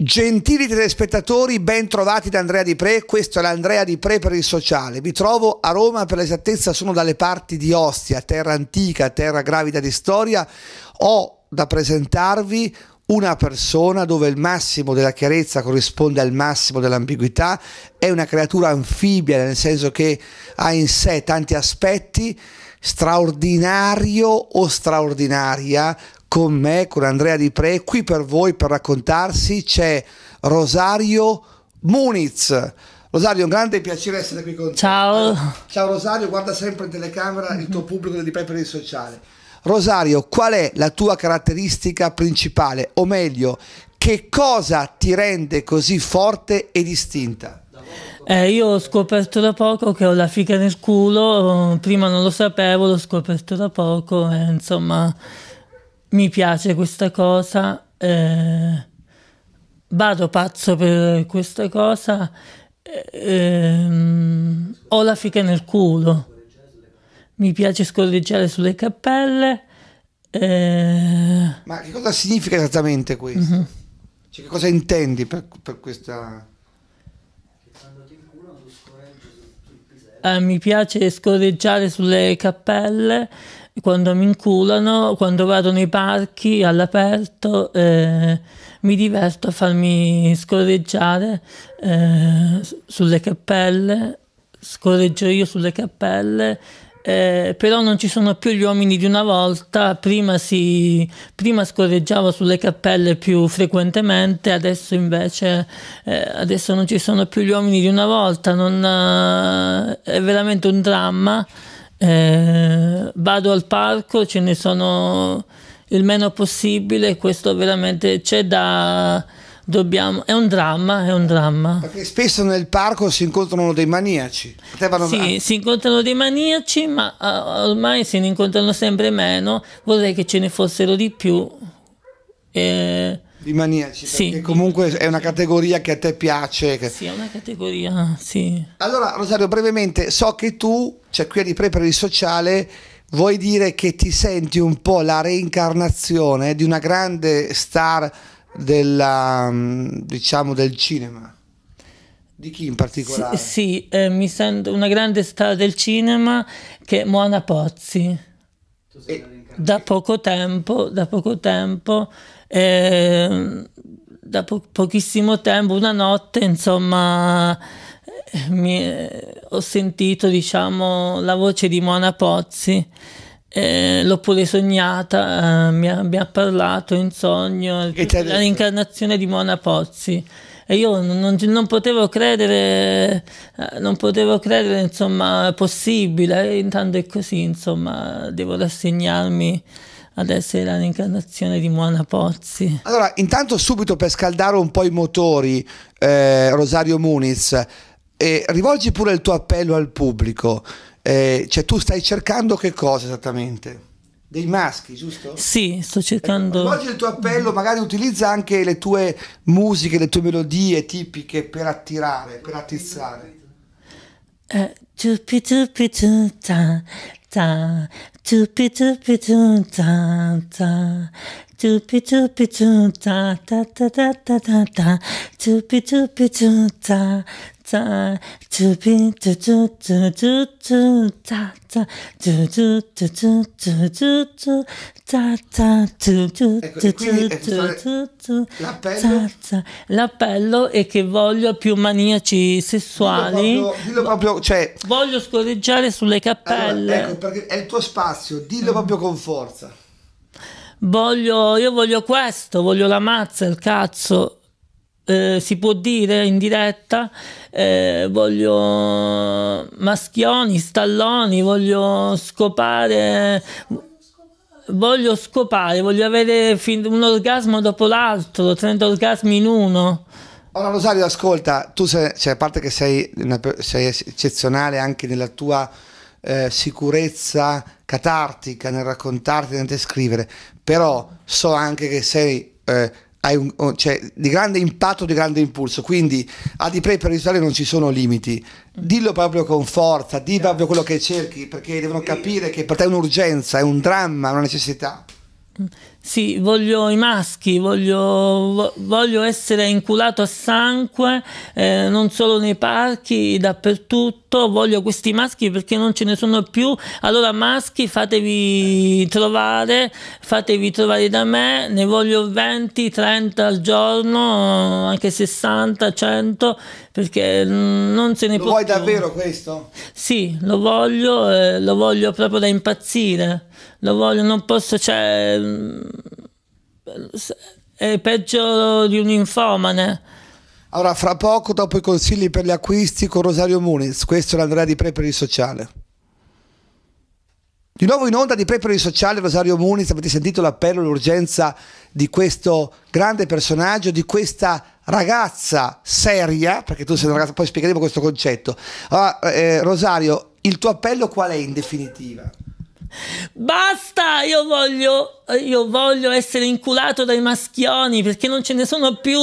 Gentili telespettatori, ben trovati da Andrea Di Pre, questo è l'Andrea Di Pre per il sociale. Mi trovo a Roma, per l'esattezza sono dalle parti di Ostia, terra antica, terra gravida di storia. Ho da presentarvi una persona dove il massimo della chiarezza corrisponde al massimo dell'ambiguità, è una creatura anfibia, nel senso che ha in sé tanti aspetti straordinario o straordinaria con me, con Andrea Di Pre, qui per voi per raccontarsi c'è Rosario Muniz. Rosario, un grande piacere essere qui con te. Ciao. Ciao Rosario, guarda sempre in telecamera il tuo pubblico di Pre per il Sociale. Rosario, qual è la tua caratteristica principale? O meglio, che cosa ti rende così forte e distinta? Eh, io ho scoperto da poco che ho la figa nel culo, prima non lo sapevo, l'ho scoperto da poco, eh, insomma mi piace questa cosa, eh, vado pazzo per questa cosa, ehm, ho la fica nel culo, mi piace scorreggiare sulle cappelle. Eh... Ma che cosa significa esattamente questo? Mm -hmm. Cioè, che cosa intendi per, per questa... Eh, mi piace scorreggiare sulle cappelle quando mi inculano, quando vado nei parchi all'aperto, eh, mi diverto a farmi scorreggiare eh, sulle cappelle, scorreggio io sulle cappelle, eh, però non ci sono più gli uomini di una volta, prima, si, prima scorreggiavo sulle cappelle più frequentemente, adesso invece eh, adesso non ci sono più gli uomini di una volta, non, eh, è veramente un dramma. Eh, vado al parco, ce ne sono il meno possibile, questo veramente c'è da... Dobbiamo, è un dramma, è un dramma. Perché spesso nel parco si incontrano dei maniaci. Potevano... Sì, ah. si incontrano dei maniaci, ma uh, ormai se ne incontrano sempre meno. Vorrei che ce ne fossero di più. E eh, di maniaci, sì. perché comunque è una categoria che a te piace. Sì, è una categoria, sì. Allora, Rosario, brevemente, so che tu, cioè qui a Ripre per il Sociale, vuoi dire che ti senti un po' la reincarnazione di una grande star della, mm, diciamo, del cinema? Di chi in particolare? Sì, sì eh, mi sento una grande star del cinema che è Moana Pozzi. Tu sei da poco tempo, da poco tempo e ehm, da po- pochissimo tempo, una notte, insomma, mi, ho sentito, diciamo, la voce di Mona Pozzi. Eh, l'ho pure sognata, eh, mi, ha, mi, ha, parlato in sogno la reincarnazione di Mona Pozzi e io non, non, potevo credere, eh, non potevo credere, insomma, possibile, intanto è così, insomma, devo rassegnarmi ad essere la reincarnazione di Moana Pozzi. Allora, intanto subito per scaldare un po' i motori, eh, Rosario Muniz, eh, rivolgi pure il tuo appello al pubblico. Eh, cioè, tu stai cercando che cosa esattamente? Dei maschi, giusto? Sì, sto cercando. Ecco, rivolgi il tuo appello, magari utilizza anche le tue musiche, le tue melodie tipiche per attirare, per attizzare. Uh, toopy toopy too da da toopy toopy too da da toopy toopy too da da da da da da da toopy toopy too da time to be do do do do do da da do do do do do do do da da do do do do do do l'appello l'appello è che voglio più maniaci sessuali dillo proprio, cioè voglio scorreggiare sulle cappelle ecco perché è il tuo spazio dillo proprio con forza voglio io voglio questo voglio la mazza il cazzo eh, si può dire in diretta, eh, voglio maschioni, stalloni, voglio scopare, voglio scopare, voglio avere un orgasmo dopo l'altro, 30 orgasmi in uno. Allora Rosario, ascolta, tu sei, cioè, a parte che sei, una, sei eccezionale anche nella tua eh, sicurezza catartica nel raccontarti, nel descrivere, però so anche che sei eh, hai un, oh, cioè, di grande impatto, di grande impulso. Quindi a di pre per l'Italia non ci sono limiti. Dillo proprio con forza, di proprio quello che cerchi, perché devono capire che per te è un'urgenza, è un dramma, è una necessità. Mm sì, voglio i maschi, voglio, voglio essere inculato a sangue, eh, non solo nei parchi, dappertutto, voglio questi maschi perché non ce ne sono più, allora maschi fatevi trovare, fatevi trovare da me, ne voglio 20, 30 al giorno, anche 60, 100, perché mm, non se ne lo può vuoi più. davvero questo? Sì, lo voglio, eh, lo voglio proprio da impazzire, lo voglio, non posso, cioè è peggio di un infomane. Allora, fra poco, dopo i consigli per gli acquisti con Rosario Muniz, questo è l'Andrea di Preperi Sociale. Di nuovo in onda di Preperi Sociale Rosario Muniz, avete sentito l'appello, l'urgenza di questo grande personaggio, di questa ragazza seria, perché tu sei una ragazza, poi spiegheremo questo concetto. Allora, eh, Rosario, il tuo appello qual è in definitiva? Basta, io voglio eh, io voglio essere inculato dai maschioni perché non ce ne sono più,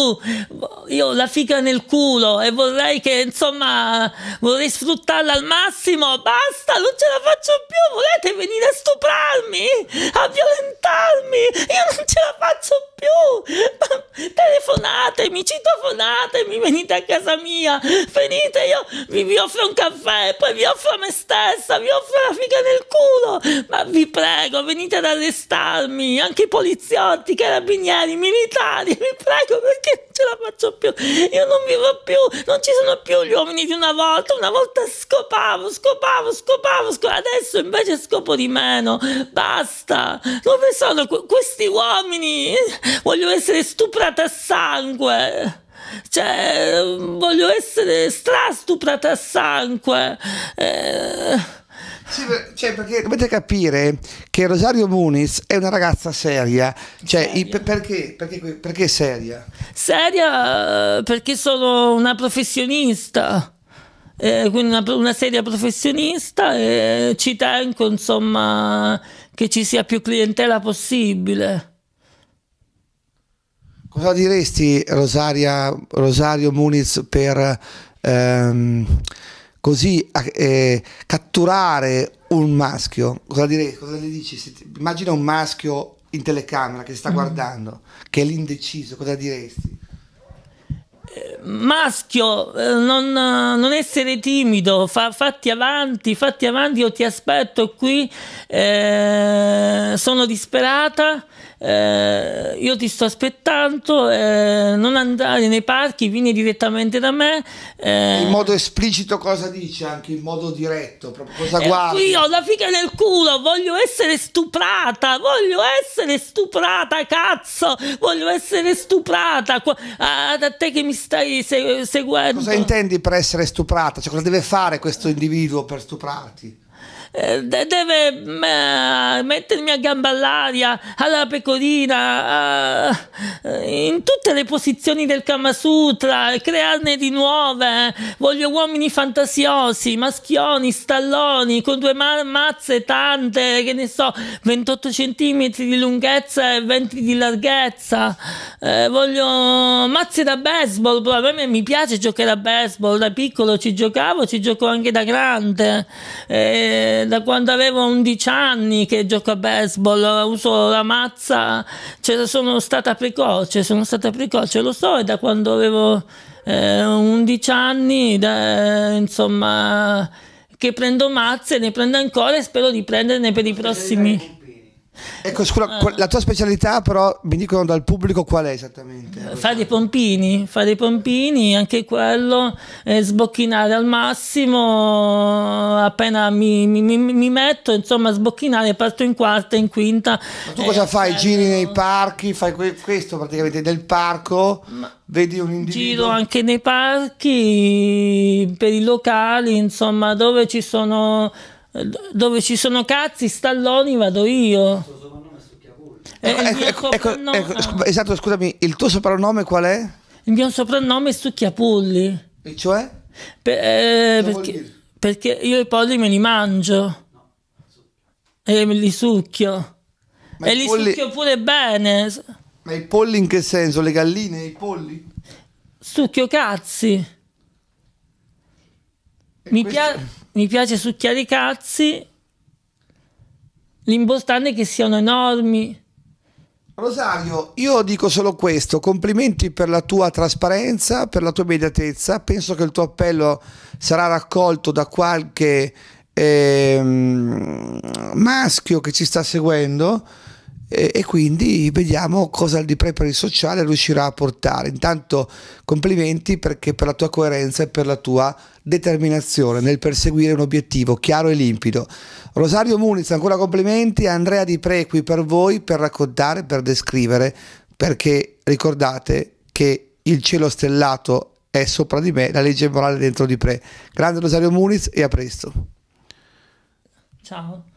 io ho la figa nel culo e vorrei che insomma vorrei sfruttarla al massimo, basta, non ce la faccio più, volete venire a stuprarmi, a violentarmi, io non ce la faccio più, telefonatemi, citofonatemi, venite a casa mia, venite, io vi, vi offro un caffè, poi vi offro a me stessa, vi offro la figa nel culo, ma vi prego, venite ad arrestarmi fermi, anche i poliziotti, i carabinieri, i militari, vi prego perché non ce la faccio più, io non vivo più, non ci sono più gli uomini di una volta, una volta scopavo, scopavo, scopavo, scopavo. adesso invece scopo di meno, basta, dove sono que questi uomini? Voglio essere stuprata a sangue. Cioè, voglio essere strastuprata a sangue. Eh... Sì, cioè perché dovete capire che Rosario Muniz è una ragazza seria. Cioè, seria. Perché, perché, perché seria? Seria eh, perché sono una professionista. Eh, quindi una, una, seria professionista e ci tengo insomma che ci sia più clientela possibile. Cosa diresti Rosaria, Rosario Muniz per ehm, così eh, catturare un maschio, cosa, dire, cosa le dici? Ti, immagina un maschio in telecamera che sta mm. guardando, che è l'indeciso, cosa diresti? maschio, eh, non, eh, non, essere timido, fa, fatti avanti, fatti avanti, io ti aspetto qui, eh, sono disperata, eh, io ti sto aspettando, eh, non andare nei parchi, vieni direttamente da me. Eh. in modo esplicito cosa dice, anche in modo diretto, proprio cosa guardi? Io ho la figa nel culo, voglio essere stuprata, voglio essere stuprata, cazzo, voglio essere stuprata, a, a te che mi stai seguendo. Cosa intendi per essere stuprata? Cioè, cosa deve fare questo individuo per stuprarti? Eh, deve mettermi a gamba all'aria, alla pecorina, in tutte le posizioni del Kama Sutra, crearne di nuove. Voglio uomini fantasiosi, maschioni, stalloni, con due ma- mazze tante, che ne so, 28 cm di lunghezza e 20 di larghezza. Eh, voglio mazze da baseball, però a me mi piace giocare a baseball, da piccolo ci giocavo, ci gioco anche da grande. Eh, da quando avevo 11 anni che gioco a baseball, uso la mazza, cioè, sono stata precoce, sono stata precoce, lo so, è da quando avevo eh, 11 anni, da, insomma, che prendo mazze, ne prendo ancora e spero di prenderne per i prossimi... Ecco, scusa, uh, la tua specialità però mi dicono dal pubblico qual è esattamente? Eh, fare i pompini, fare i pompini, anche quello, eh, sbocchinare al massimo, appena mi, mi, mi, mi, metto, insomma, sbocchinare, parto in quarta, in quinta. Ma tu cosa eh, fai? Bello. Giri nei parchi, fai que questo praticamente del parco? Ma vedi un individuo. Giro anche nei parchi, per i locali, insomma, dove ci sono dove ci sono cazzi, stalloni, vado io. Ecco, eh, ecco, ecco, esatto, scusami, il tuo soprannome qual è? Il mio soprannome è Stucchiapulli. E cioè? Per, eh, perché, perché, io i polli me li mangio no. e me li succhio. Ma e li polli... succhio pure bene. Ma i polli in che senso? Le galline i polli? Succhio cazzi. Mi, questo... pia mi piace succhiare i cazzi. L'importante è che siano enormi. Rosario, io dico solo questo, complimenti per la tua trasparenza, per la tua immediatezza, penso che il tuo appello sarà raccolto da qualche ehm, maschio che ci sta seguendo e, e quindi vediamo cosa il di per il sociale riuscirà a portare. Intanto complimenti perché per la tua coerenza e per la tua determinazione nel perseguire un obiettivo chiaro e limpido. Rosario Muniz, ancora complimenti, Andrea Di Pre qui per voi per raccontare, per descrivere, perché ricordate che il cielo stellato è sopra di me, la legge morale dentro di Pre. Grande Rosario Muniz e a presto. Ciao.